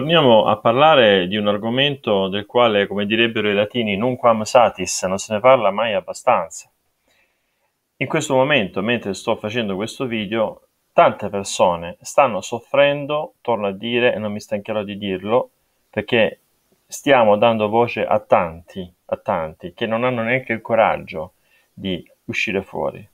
torniamo a parlare di un argomento del quale, come direbbero i latini, non quam satis, non se ne parla mai abbastanza. In questo momento, mentre sto facendo questo video, tante persone stanno soffrendo, torno a dire e non mi stancherò di dirlo, perché stiamo dando voce a tanti, a tanti che non hanno neanche il coraggio di uscire fuori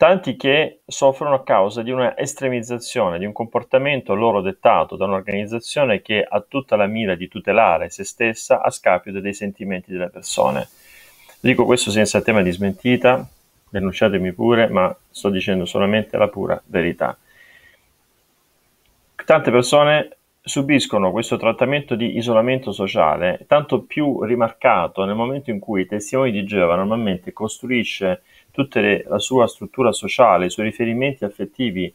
tanti che soffrono a causa di una estremizzazione, di un comportamento loro dettato da un'organizzazione che ha tutta la mira di tutelare se stessa a scapito dei sentimenti delle persone. Dico questo senza tema di smentita, denunciatemi pure, ma sto dicendo solamente la pura verità. Tante persone subiscono questo trattamento di isolamento sociale, tanto più rimarcato nel momento in cui i testimoni di Geova normalmente costruisce tutta la sua struttura sociale, i suoi riferimenti affettivi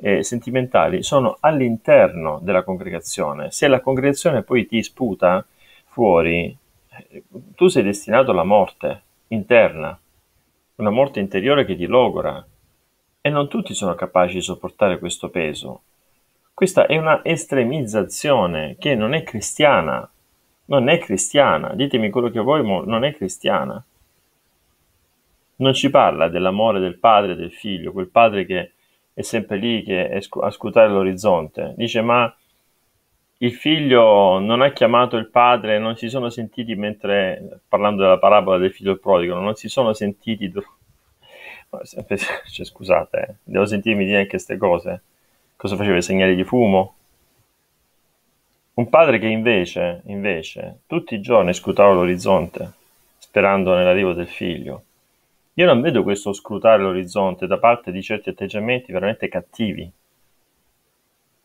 e sentimentali sono all'interno della congregazione. Se la congregazione poi ti sputa fuori, eh, tu sei destinato alla morte interna, una morte interiore che ti logora. E non tutti sono capaci di sopportare questo peso. Questa è una estremizzazione che non è cristiana. Non è cristiana. Ditemi quello che vuoi, ma non è cristiana non ci parla dell'amore del padre e del figlio, quel padre che è sempre lì che è a scrutare l'orizzonte. Dice: Ma il figlio non ha chiamato il padre, non si sono sentiti mentre parlando della parabola del figlio prodigo, non si sono sentiti. Cioè, scusate, eh, devo sentirmi dire anche queste cose. Cosa faceva i segnali di fumo? Un padre che invece, invece, tutti i giorni scrutava l'orizzonte, sperando nell'arrivo del figlio io non vedo questo scrutare l'orizzonte da parte di certi atteggiamenti veramente cattivi.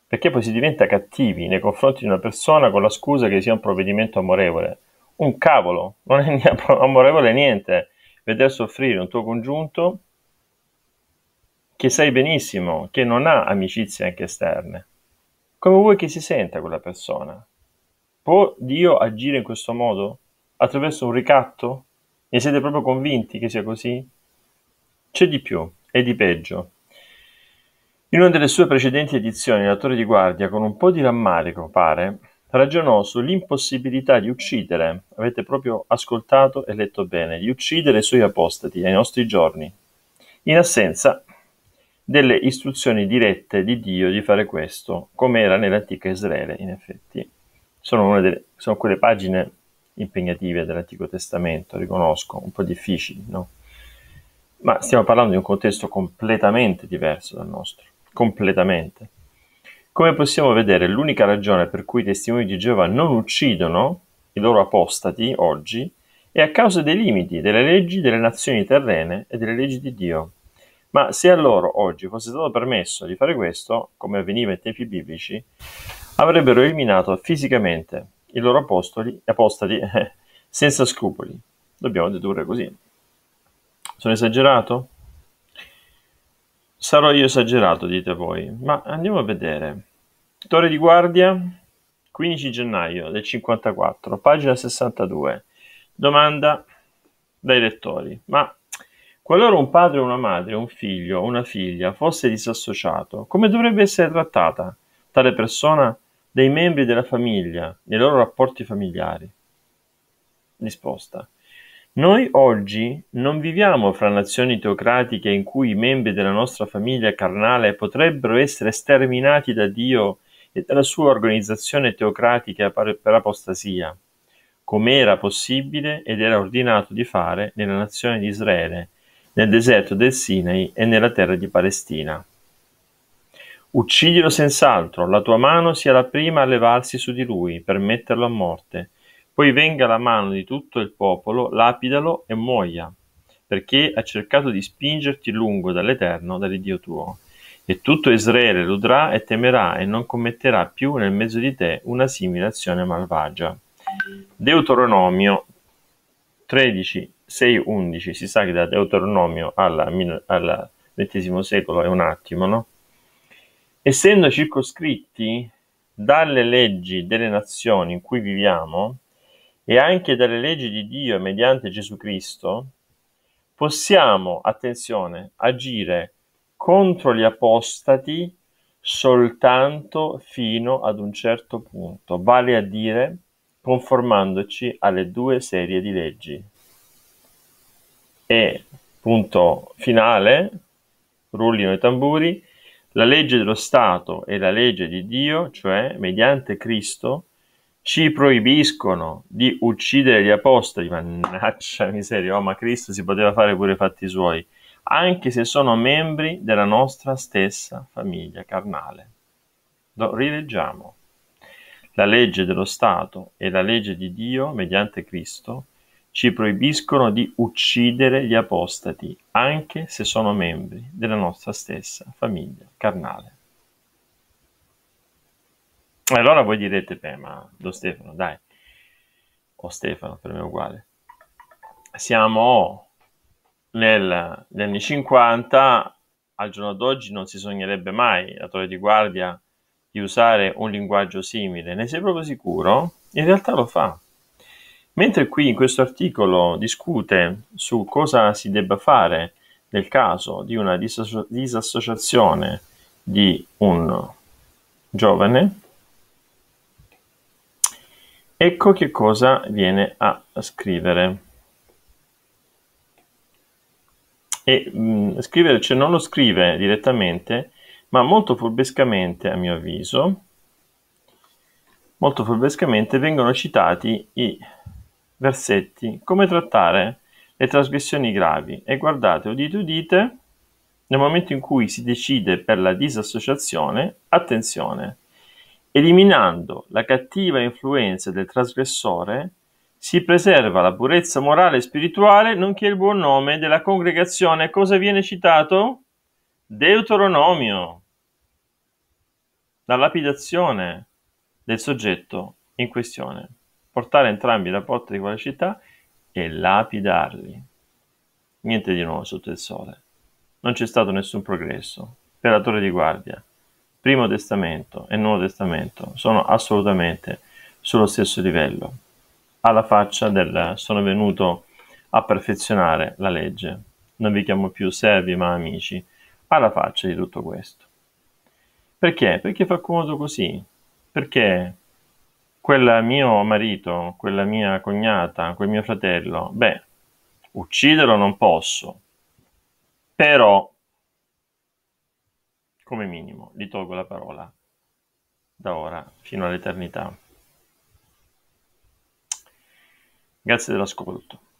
Perché poi si diventa cattivi nei confronti di una persona con la scusa che sia un provvedimento amorevole. Un cavolo, non è amorevole niente. Veder soffrire un tuo congiunto che sai benissimo che non ha amicizie anche esterne. Come vuoi che si senta quella persona? Può Dio agire in questo modo? Attraverso un ricatto? Ne siete proprio convinti che sia così? C'è di più e di peggio. In una delle sue precedenti edizioni, l'attore di guardia, con un po' di rammarico, pare, ragionò sull'impossibilità di uccidere, avete proprio ascoltato e letto bene, di uccidere i suoi apostati ai nostri giorni, in assenza delle istruzioni dirette di Dio di fare questo, come era nell'antica Israele, in effetti. Sono, delle, sono quelle pagine impegnative dell'Antico Testamento, riconosco, un po' difficili, no? Ma stiamo parlando di un contesto completamente diverso dal nostro, completamente. Come possiamo vedere, l'unica ragione per cui i testimoni di Geova non uccidono i loro apostati oggi è a causa dei limiti delle leggi delle nazioni terrene e delle leggi di Dio. Ma se a loro oggi fosse stato permesso di fare questo, come avveniva ai tempi biblici, avrebbero eliminato fisicamente i loro apostoli, apostati eh, senza scrupoli. Dobbiamo dedurre così. Sono esagerato? Sarò io esagerato, dite voi, ma andiamo a vedere. Torre di guardia, 15 gennaio del 54, pagina 62. Domanda dai lettori, ma qualora un padre o una madre, un figlio o una figlia fosse disassociato, come dovrebbe essere trattata tale persona dei membri della famiglia, nei loro rapporti familiari. Risposta. Noi oggi non viviamo fra nazioni teocratiche in cui i membri della nostra famiglia carnale potrebbero essere sterminati da Dio e dalla sua organizzazione teocratica per apostasia, come era possibile ed era ordinato di fare nella nazione di Israele, nel deserto del Sinai e nella terra di Palestina. Uccidilo senz'altro, la tua mano sia la prima a levarsi su di lui, per metterlo a morte. Poi venga la mano di tutto il popolo, lapidalo e muoia, perché ha cercato di spingerti lungo dall'Eterno, dall'Iddio tuo. E tutto Israele ludrà e temerà e non commetterà più nel mezzo di te una simile azione malvagia. Deuteronomio 13, 6, 11. Si sa che da Deuteronomio al XX secolo è un attimo, no? essendo circoscritti dalle leggi delle nazioni in cui viviamo e anche dalle leggi di Dio mediante Gesù Cristo, possiamo, attenzione, agire contro gli apostati soltanto fino ad un certo punto, vale a dire conformandoci alle due serie di leggi. E punto finale, rullino i tamburi, la legge dello Stato e la legge di Dio, cioè mediante Cristo, ci proibiscono di uccidere gli apostoli. Mannaggia miseria, oh, ma Cristo si poteva fare pure i fatti suoi, anche se sono membri della nostra stessa famiglia carnale. Do, rileggiamo. La legge dello Stato e la legge di Dio mediante Cristo ci proibiscono di uccidere gli apostati, anche se sono membri della nostra stessa famiglia carnale. E Allora voi direte, beh, ma lo Stefano, dai, o Stefano, per me è uguale. Siamo nel, negli anni 50, al giorno d'oggi non si sognerebbe mai, la torre di guardia, di usare un linguaggio simile, ne sei proprio sicuro? In realtà lo fa Mentre qui in questo articolo discute su cosa si debba fare nel caso di una disasso- disassociazione di un giovane, ecco che cosa viene a scrivere. E mh, mm, scrivere, cioè non lo scrive direttamente, ma molto furbescamente, a mio avviso, molto furbescamente vengono citati i versetti, come trattare le trasgressioni gravi e guardate, udite, udite, nel momento in cui si decide per la disassociazione, attenzione, eliminando la cattiva influenza del trasgressore, si preserva la purezza morale e spirituale, nonché il buon nome della congregazione. Cosa viene citato? Deuteronomio, la lapidazione del soggetto in questione portare entrambi alla porta di quella città e lapidarli. Niente di nuovo sotto il sole. Non c'è stato nessun progresso. Per la torre di guardia, Primo Testamento e Nuovo Testamento sono assolutamente sullo stesso livello, alla faccia del sono venuto a perfezionare la legge. Non vi chiamo più servi ma amici, alla faccia di tutto questo. Perché? Perché fa comodo così. Perché quella mio marito, quella mia cognata, quel mio fratello, beh, ucciderlo non posso, però come minimo gli tolgo la parola da ora fino all'eternità. Grazie dell'ascolto.